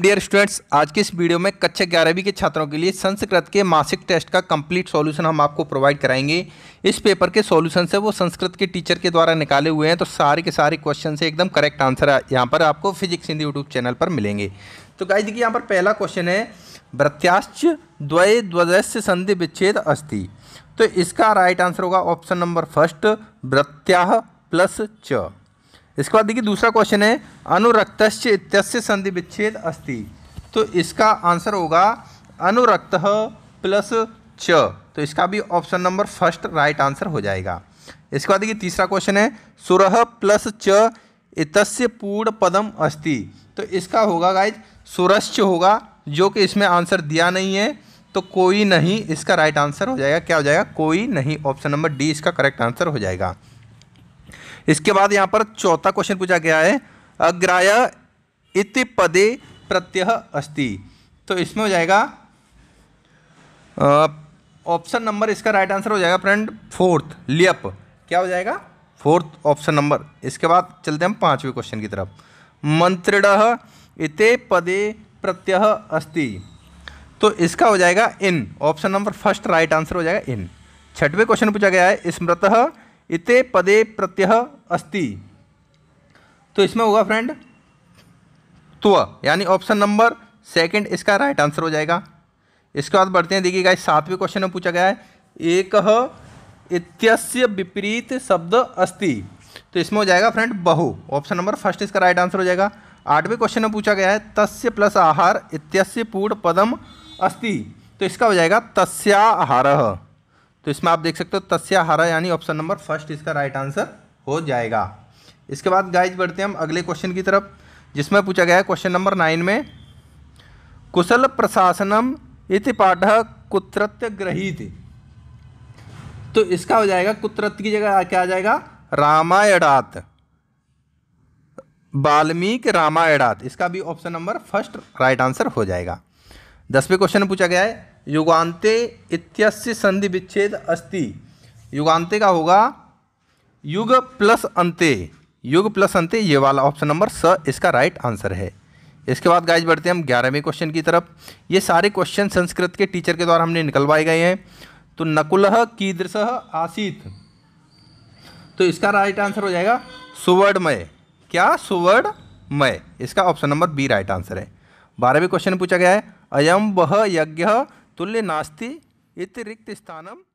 dear students आज के इस वीडियो में कक्षा ग्यारहवीं के छात्रों के लिए संस्कृत के मासिक टेस्ट का कंप्लीट सॉल्यूशन हम आपको प्रोवाइड कराएंगे इस पेपर के सॉल्यूशन से वो संस्कृत के टीचर के द्वारा निकाले हुए हैं तो सारे के सारे क्वेश्चन से एकदम करेक्ट आंसर यहाँ पर आपको फिजिक्स हिंदी यूट्यूब चैनल पर मिलेंगे तो गाय देखिए यहाँ पर पहला क्वेश्चन है वृत्याश्च द्वय द्वदस्य संधि विच्छेद अस्थि तो इसका राइट आंसर होगा ऑप्शन नंबर फर्स्ट वृत्याह प्लस च इसके बाद देखिए दूसरा क्वेश्चन है अनुरक्त इत्यस्य संधि विच्छेद अस्ति तो इसका आंसर होगा अनुरक्त प्लस च तो इसका भी option number first right answer हो जाएगा इसके बाद देखिए तीसरा क्वेश्चन है सुरह प्लस च इतस्य पूर्ण पदम अस्ति तो इसका होगा गाइज सुरश्च होगा जो कि इसमें आंसर दिया नहीं है तो कोई नहीं इसका राइट आंसर हो जाएगा क्या हो जाएगा कोई नहीं ऑप्शन नंबर डी इसका करेक्ट आंसर हो जाएगा इसके बाद यहाँ पर चौथा क्वेश्चन पूछा गया है अग्राय इति पदे प्रत्यय अस्ति तो इसमें हो जाएगा ऑप्शन नंबर इसका राइट आंसर हो जाएगा फ्रेंड फोर्थ लियप क्या हो जाएगा फोर्थ ऑप्शन नंबर इसके बाद चलते हम पांचवें क्वेश्चन की तरफ मंत्रिण इते पदे प्रत्यय अस्ति तो इसका हो जाएगा इन option number first right answer हो जाएगा इन छठवें क्वेश्चन पूछा गया है स्मृत इते पदे प्रत्यय अस्ति तो इसमें होगा फ्रेंड त्व यानी ऑप्शन नंबर सेकंड इसका राइट आंसर हो जाएगा इसके बाद बढ़ते हैं देखिएगा गाइस सातवें क्वेश्चन में पूछा गया है एक इत्यस्य विपरीत शब्द अस्ति तो इसमें हो जाएगा फ्रेंड बहु ऑप्शन नंबर फर्स्ट इसका राइट आंसर हो जाएगा आठवें क्वेश्चन में पूछा गया है तस्य प्लस आहार इत्यस्य पूर्ण पदम अस्ति तो इसका हो जाएगा तस्या आहार तो इसमें आप देख सकते हो तस्या आहार यानी ऑप्शन नंबर फर्स्ट इसका राइट आंसर हो जाएगा इसके बाद गाइज बढ़ते हैं हम अगले क्वेश्चन की तरफ जिसमें पूछा गया है क्वेश्चन नंबर नाइन में कुशल प्रशासनम इति पाठ कुत्रत्य ग्रहित तो इसका हो जाएगा कुत्रत्य की जगह क्या आ जाएगा रामायणात वाल्मीकि रामायणात इसका भी option number first right answer हो जाएगा दसवें क्वेश्चन पूछा गया है युगान्ते इत्यस्य संधि विच्छेद अस्ति युगान्ते का होगा युग प्लस अंते युग प्लस अंते ये वाला ऑप्शन नंबर स इसका राइट आंसर है इसके बाद गाइज बढ़ते हैं हम ग्यारहवें क्वेश्चन की तरफ ये सारे क्वेश्चन संस्कृत के टीचर के द्वारा हमने निकलवाए गए हैं तो नकुल कीदृश आसित तो इसका राइट आंसर हो जाएगा सुवर्णमय क्या सुवर्णमय इसका option number B right answer है बारहवें क्वेश्चन पूछा गया है अयम वह यज्ञ तुल्य नास्ति इतिरिक्त स्थानम